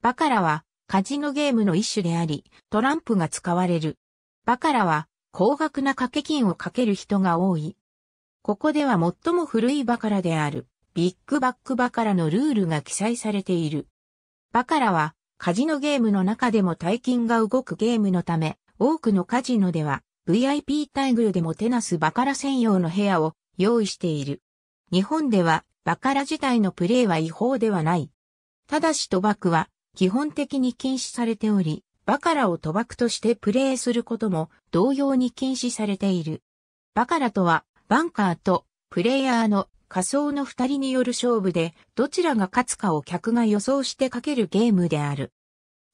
バカラはカジノゲームの一種であり、トランプが使われる。バカラは高額な掛け金をかける人が多い。ここでは最も古いバカラである、ビッグバックバカラのルールが記載されている。バカラはカジノゲームの中でも大金が動くゲームのため、多くのカジノでは VIP 待遇でも手なすバカラ専用の部屋を用意している。日本ではバカラ自体のプレイは違法ではない。ただし賭博は基本的に禁止されており、バカラを賭博としてプレーすることも同様に禁止されている。バカラとは、バンカーとプレイヤーの仮想の二人による勝負で、どちらが勝つかを客が予想してかけるゲームである。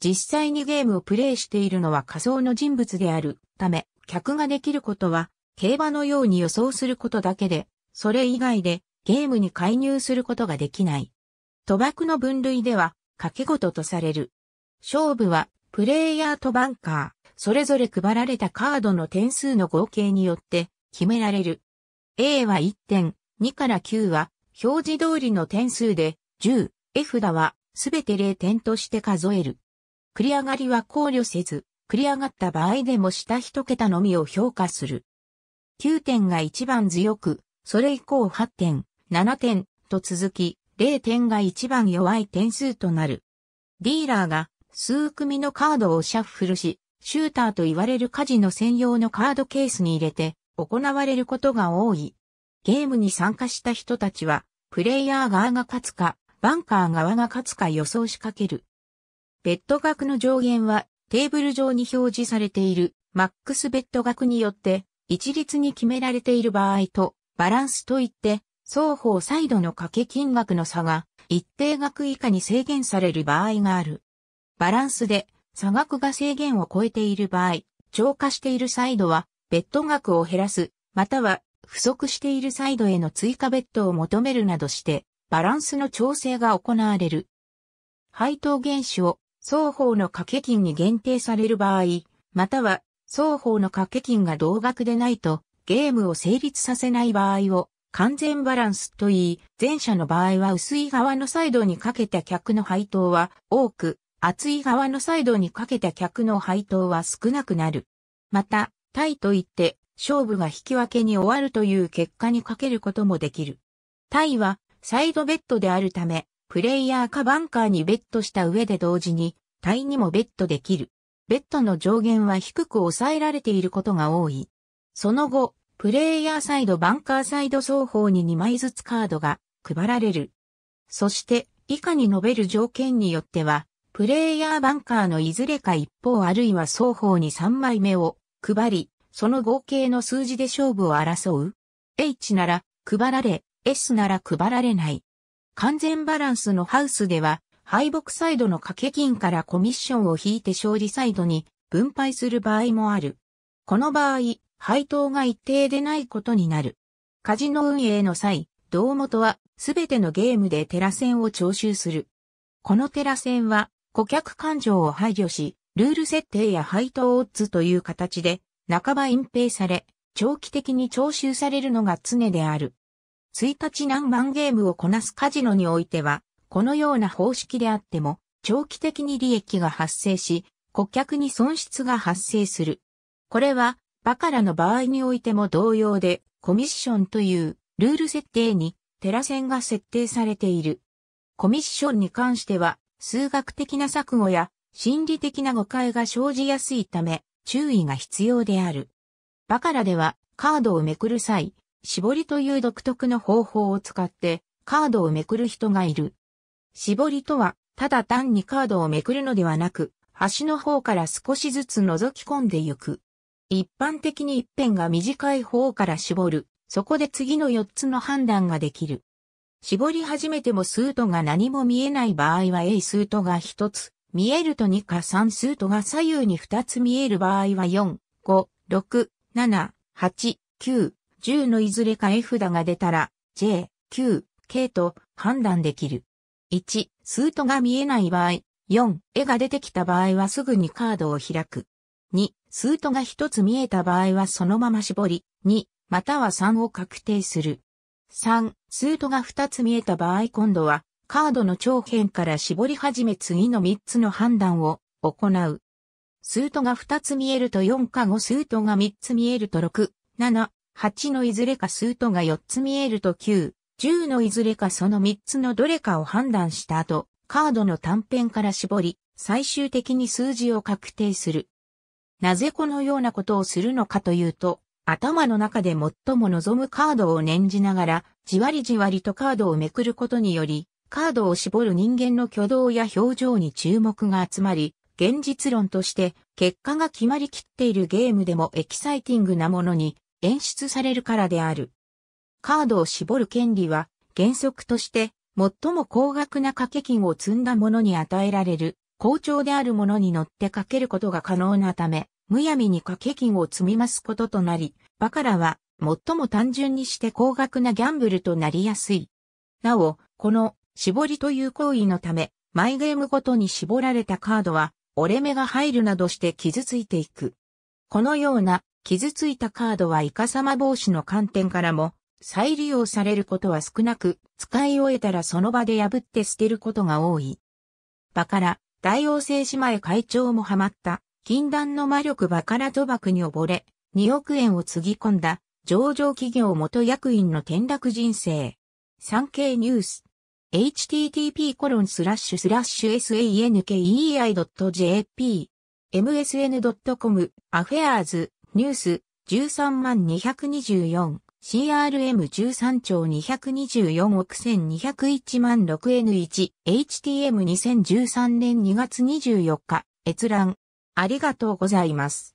実際にゲームをプレイしているのは仮想の人物であるため、客ができることは、競馬のように予想することだけで、それ以外でゲームに介入することができない。賭博の分類では、掛け事とされる。勝負は、プレイヤーとバンカー、それぞれ配られたカードの点数の合計によって決められる。A は1点、2から9は表示通りの点数で、10、F だはすべて0点として数える。繰り上がりは考慮せず、繰り上がった場合でも下1桁のみを評価する。9点が一番強く、それ以降8点、7点と続き、0点が一番弱い点数となる。ディーラーが数組のカードをシャッフルし、シューターと言われるカジノ専用のカードケースに入れて行われることが多い。ゲームに参加した人たちは、プレイヤー側が勝つか、バンカー側が勝つか予想しかける。ベッド額の上限はテーブル上に表示されているマックスベッド額によって一律に決められている場合とバランスといって双方サイドの掛け金額の差が一定額以下に制限される場合がある。バランスで差額が制限を超えている場合、超過しているサイドはベッド額を減らす、または不足しているサイドへの追加ベッドを求めるなどしてバランスの調整が行われる。配当原資を双方の掛け金に限定される場合、または双方の掛け金が同額でないとゲームを成立させない場合を完全バランスといい、前者の場合は薄い側のサイドにかけた客の配当は多く、厚い側のサイドにかけた客の配当は少なくなる。また、タイといって勝負が引き分けに終わるという結果にかけることもできる。タイはサイドベッドであるため、プレイヤーかバンカーにベッドした上で同時に、タイにもベッドできる。ベッドの上限は低く抑えられていることが多い。その後、プレイヤーサイド、バンカーサイド双方に2枚ずつカードが配られる。そして、以下に述べる条件によっては、プレイヤーバンカーのいずれか一方あるいは双方に3枚目を配り、その合計の数字で勝負を争う。H なら配られ、S なら配られない。完全バランスのハウスでは、敗北サイドの掛け金からコミッションを引いて勝利サイドに分配する場合もある。この場合、配当が一定でないことになる。カジノ運営の際、堂元はすべてのゲームでテラ戦を徴収する。このテラ戦は顧客感情を排除し、ルール設定や配当オッズという形で半ば隠蔽され、長期的に徴収されるのが常である。1日何万ゲームをこなすカジノにおいては、このような方式であっても、長期的に利益が発生し、顧客に損失が発生する。これは、バカラの場合においても同様で、コミッションというルール設定にテラ線が設定されている。コミッションに関しては、数学的な錯誤や心理的な誤解が生じやすいため、注意が必要である。バカラでは、カードをめくる際、絞りという独特の方法を使って、カードをめくる人がいる。絞りとは、ただ単にカードをめくるのではなく、端の方から少しずつ覗き込んでいく。一般的に一辺が短い方から絞る。そこで次の4つの判断ができる。絞り始めてもスートが何も見えない場合は A スートが1つ、見えると2か3スートが左右に2つ見える場合は4、5、6、7、8、9、10のいずれか絵札が出たら J、9、K と判断できる。1、スートが見えない場合、4、絵が出てきた場合はすぐにカードを開く。2、スートが一つ見えた場合はそのまま絞り、2、または3を確定する。3、スートが二つ見えた場合今度は、カードの長辺から絞り始め次の3つの判断を行う。スートが2つ見えると4か5スートが3つ見えると6、7、8のいずれかスートが4つ見えると9、10のいずれかその3つのどれかを判断した後、カードの短辺から絞り、最終的に数字を確定する。なぜこのようなことをするのかというと、頭の中で最も望むカードを念じながら、じわりじわりとカードをめくることにより、カードを絞る人間の挙動や表情に注目が集まり、現実論として結果が決まりきっているゲームでもエキサイティングなものに演出されるからである。カードを絞る権利は原則として最も高額な掛け金を積んだものに与えられる好調であるものに乗ってかけることが可能なため、むやみに掛け金を積みますこととなり、バカラは最も単純にして高額なギャンブルとなりやすい。なお、この絞りという行為のため、マイゲームごとに絞られたカードは折れ目が入るなどして傷ついていく。このような傷ついたカードはイカマ防止の観点からも再利用されることは少なく、使い終えたらその場で破って捨てることが多い。バカラ、大王製島へ会長もハマった、禁断の魔力バカラ賭博に溺れ、2億円をつぎ込んだ、上場企業元役員の転落人生。産経ニュース。http コロンスラッシュスラッシュ sankei.jp msn.com アフェアーズニュース13万224 CRM13 兆224億1201万 6N1、HTM2013 年2月24日、閲覧。ありがとうございます。